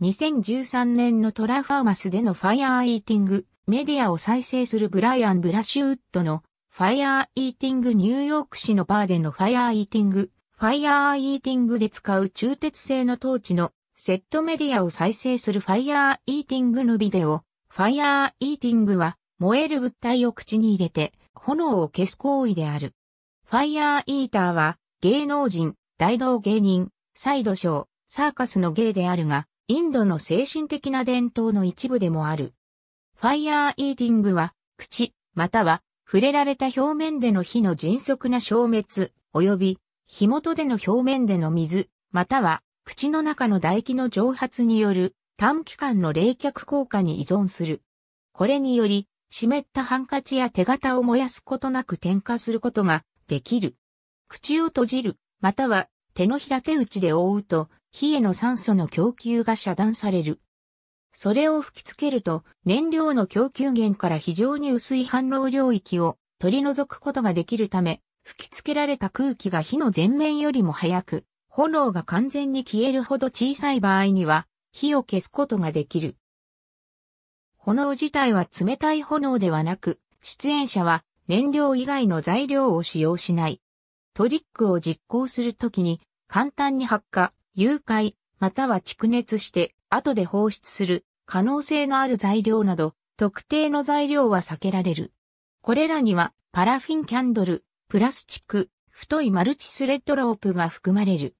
2013年のトラファーマスでのファイアーイーティング、メディアを再生するブライアン・ブラシュウッドのファイアーイーティングニューヨーク市のバーでのファイアーイーティング、ファイアーイーティングで使う中鉄製のトーチのセットメディアを再生するファイアーイーティングのビデオ、ファイアーイーティングは燃える物体を口に入れて炎を消す行為である。ファイアーイーターは芸能人、大道芸人、サイドショー、サーカスの芸であるが、インドの精神的な伝統の一部でもある。ファイヤーイーティングは、口、または、触れられた表面での火の迅速な消滅、及び、火元での表面での水、または、口の中の唾液の蒸発による短期間の冷却効果に依存する。これにより、湿ったハンカチや手形を燃やすことなく点火することができる。口を閉じる、または手のひら手打ちで覆うと火への酸素の供給が遮断される。それを吹きつけると、燃料の供給源から非常に薄い反応領域を取り除くことができるため、吹きつけられた空気が火の前面よりも早く、炎が完全に消えるほど小さい場合には、火を消すことができる。炎自体は冷たい炎ではなく、出演者は燃料以外の材料を使用しない。トリックを実行するときに簡単に発火、融解、または蓄熱して後で放出する可能性のある材料など、特定の材料は避けられる。これらにはパラフィンキャンドル、プラスチック、太いマルチスレッドロープが含まれる。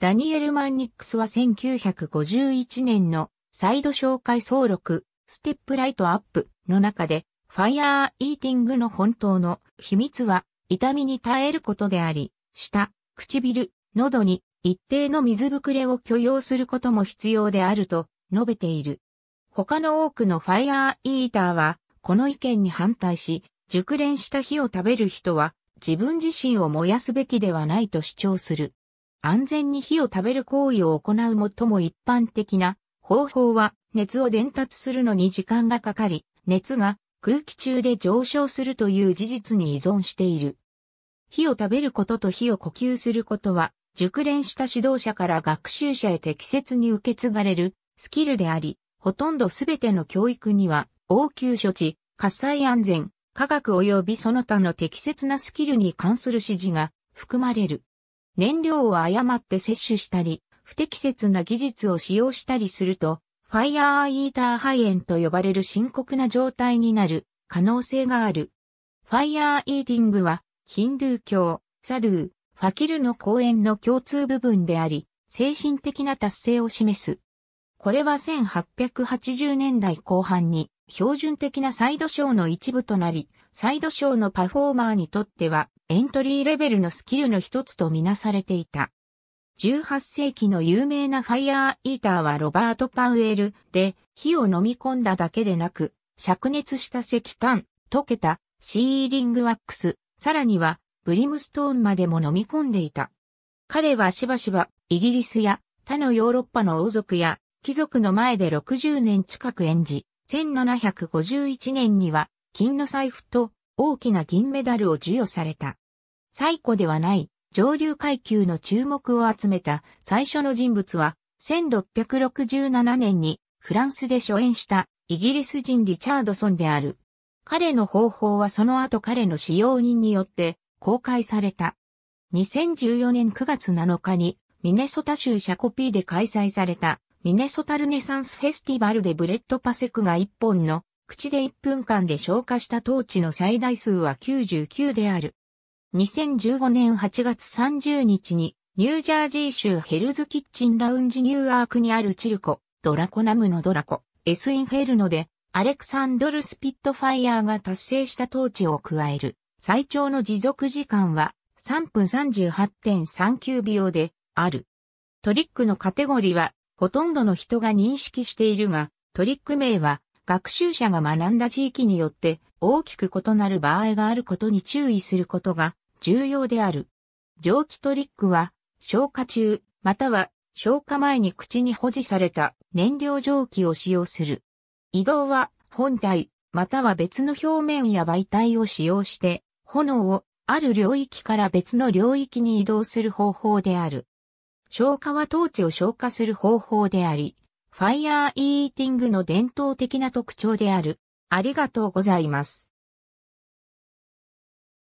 ダニエル・マンニックスは1951年のサイド紹介総録、ステップライトアップの中で、ファイヤーイーティングの本当の秘密は痛みに耐えることであり、舌、唇、喉に一定の水ぶくれを許容することも必要であると述べている。他の多くのファイアーイーターは、この意見に反対し、熟練した火を食べる人は、自分自身を燃やすべきではないと主張する。安全に火を食べる行為を行う最も一般的な方法は、熱を伝達するのに時間がかかり、熱が空気中で上昇するという事実に依存している。火を食べることと火を呼吸することは熟練した指導者から学習者へ適切に受け継がれるスキルであり、ほとんどすべての教育には、応急処置、火災安全、科学及びその他の適切なスキルに関する指示が含まれる。燃料を誤って摂取したり、不適切な技術を使用したりすると、ファイヤーイーター肺炎と呼ばれる深刻な状態になる可能性がある。ファイヤーイーティングは、ヒンドゥー教、サドゥー、フキルの講演の共通部分であり、精神的な達成を示す。これは1880年代後半に標準的なサイドショーの一部となり、サイドショーのパフォーマーにとってはエントリーレベルのスキルの一つとみなされていた。18世紀の有名なファイヤーイーターはロバート・パウエルで火を飲み込んだだけでなく、灼熱した石炭、溶けたシーリングワックス、さらにはブリムストーンまでも飲み込んでいた。彼はしばしばイギリスや他のヨーロッパの王族や貴族の前で60年近く演じ、1751年には金の財布と大きな銀メダルを授与された。最古ではない上流階級の注目を集めた最初の人物は、1667年にフランスで初演したイギリス人リチャードソンである。彼の方法はその後彼の使用人によって公開された。2014年9月7日にミネソタ州シャコピーで開催されたミネソタルネサンスフェスティバルでブレッドパセクが1本の口で1分間で消化したトーチの最大数は99である。2015年8月30日にニュージャージー州ヘルズキッチンラウンジニューアークにあるチルコ、ドラコナムのドラコ、エスインフェルノでアレクサンドル・スピットファイヤーが達成したトーチを加える。最長の持続時間は3分38.39秒である。トリックのカテゴリーはほとんどの人が認識しているが、トリック名は学習者が学んだ地域によって大きく異なる場合があることに注意することが重要である。蒸気トリックは消化中または消化前に口に保持された燃料蒸気を使用する。移動は本体または別の表面や媒体を使用して炎をある領域から別の領域に移動する方法である。消火はトーチを消化する方法であり、ファイヤーイーティングの伝統的な特徴である。ありがとうございます。